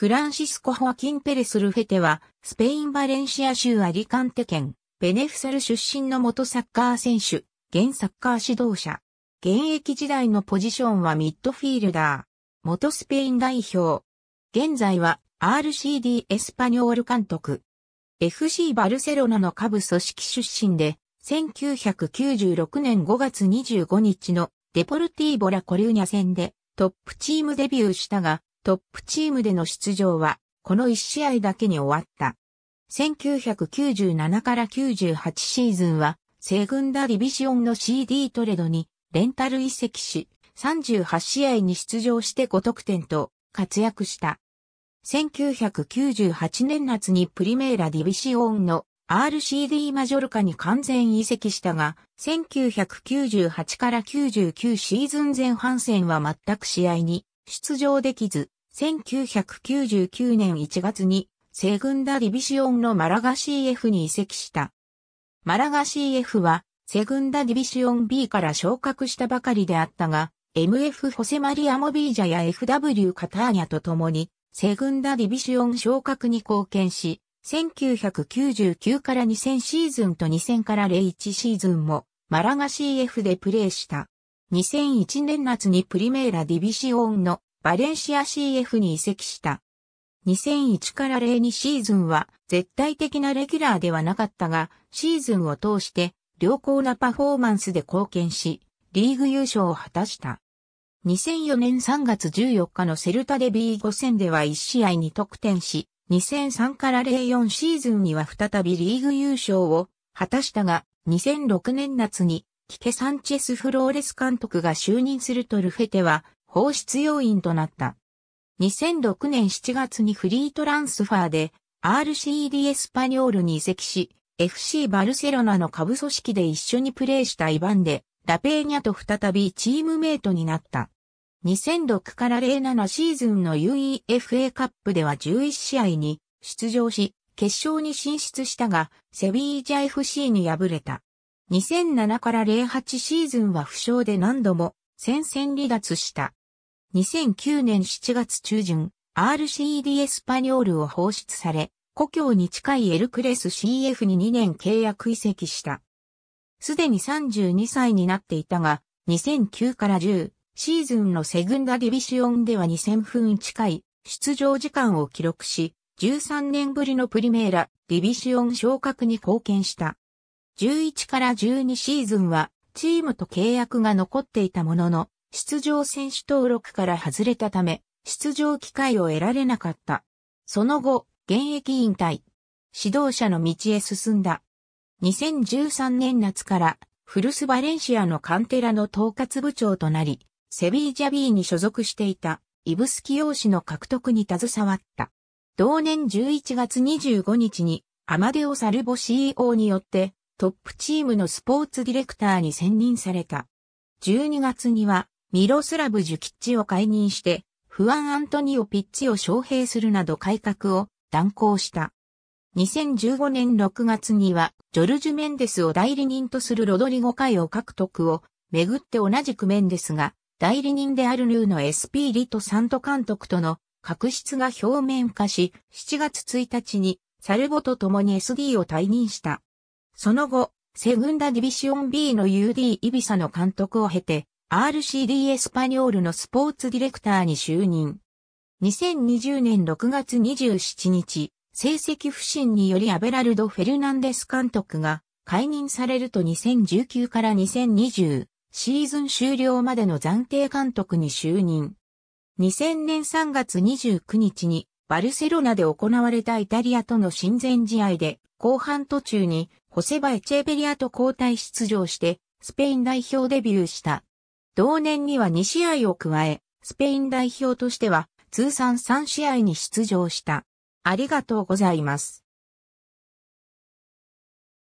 フランシスコ・ホアキン・ペレス・ルフェテは、スペイン・バレンシア州アリカンテ県、ベネフサル出身の元サッカー選手、現サッカー指導者。現役時代のポジションはミッドフィールダー。元スペイン代表。現在は RCD エスパニョール監督。FC バルセロナの下部組織出身で、1996年5月25日のデポルティーボラコリューニャ戦でトップチームデビューしたが、トップチームでの出場は、この1試合だけに終わった。1997から98シーズンは、西軍ダディビシオンの CD トレードに、レンタル移籍し、38試合に出場して5得点と、活躍した。1998年夏にプリメーラディビシオンの RCD マジョルカに完全移籍したが、1998から99シーズン前半戦は全く試合に出場できず、1999年1月にセグンダディビシオンのマラガ CF に移籍した。マラガ CF はセグンダディビシオン B から昇格したばかりであったが、MF ホセマリア・モビージャや FW カターニャと共に、セグンダディビシオン昇格に貢献し、1999から2000シーズンと2000から01シーズンも、マラガ CF でプレーした。2001年夏にプリメーラディビシオンのバレンシア CF に移籍した。2001から02シーズンは絶対的なレギュラーではなかったが、シーズンを通して良好なパフォーマンスで貢献し、リーグ優勝を果たした。2004年3月14日のセルタデビー5戦では1試合に得点し、2003から04シーズンには再びリーグ優勝を果たしたが、2006年夏に、キケ・サンチェス・フローレス監督が就任するとルフェテは、放出要因となった。2006年7月にフリートランスファーで RCD エスパニョールに移籍し、FC バルセロナの下部組織で一緒にプレーしたイバンで、ラペーニャと再びチームメイトになった。2006から07シーズンの UEFA カップでは11試合に出場し、決勝に進出したが、セビージャ FC に敗れた。2007から08シーズンは負傷で何度も戦線離脱した。2009年7月中旬、RCD エスパニョールを放出され、故郷に近いエルクレス CF に2年契約移籍した。すでに32歳になっていたが、2009から10シーズンのセグンダディビシオンでは2000分近い出場時間を記録し、13年ぶりのプリメーラディビシオン昇格に貢献した。11から12シーズンはチームと契約が残っていたものの、出場選手登録から外れたため、出場機会を得られなかった。その後、現役引退。指導者の道へ進んだ。2013年夏から、古巣バレンシアのカンテラの統括部長となり、セビージャビーに所属していた、イブスキ用氏の獲得に携わった。同年11月25日に、アマデオ・サルボ CEO によって、トップチームのスポーツディレクターに選任された。12月には、ミロスラブ・ジュキッチを解任して、フアン・アントニオ・ピッチを招聘するなど改革を断行した。2015年6月には、ジョルジュ・メンデスを代理人とするロドリゴ会を獲得を、めぐって同じくメンデスが、代理人であるヌーの SP リト・サント監督との確執が表面化し、7月1日にサルボと共に SD を退任した。その後、セグンダディビシオン B の UD イビサの監督を経て、RCD エスパニョールのスポーツディレクターに就任。2020年6月27日、成績不振によりアベラルド・フェルナンデス監督が解任されると2019から2020シーズン終了までの暫定監督に就任。2000年3月29日にバルセロナで行われたイタリアとの親善試合で後半途中にホセバ・エチェベリアと交代出場してスペイン代表デビューした。同年には2試合を加え、スペイン代表としては通算3試合に出場した。ありがとうございます。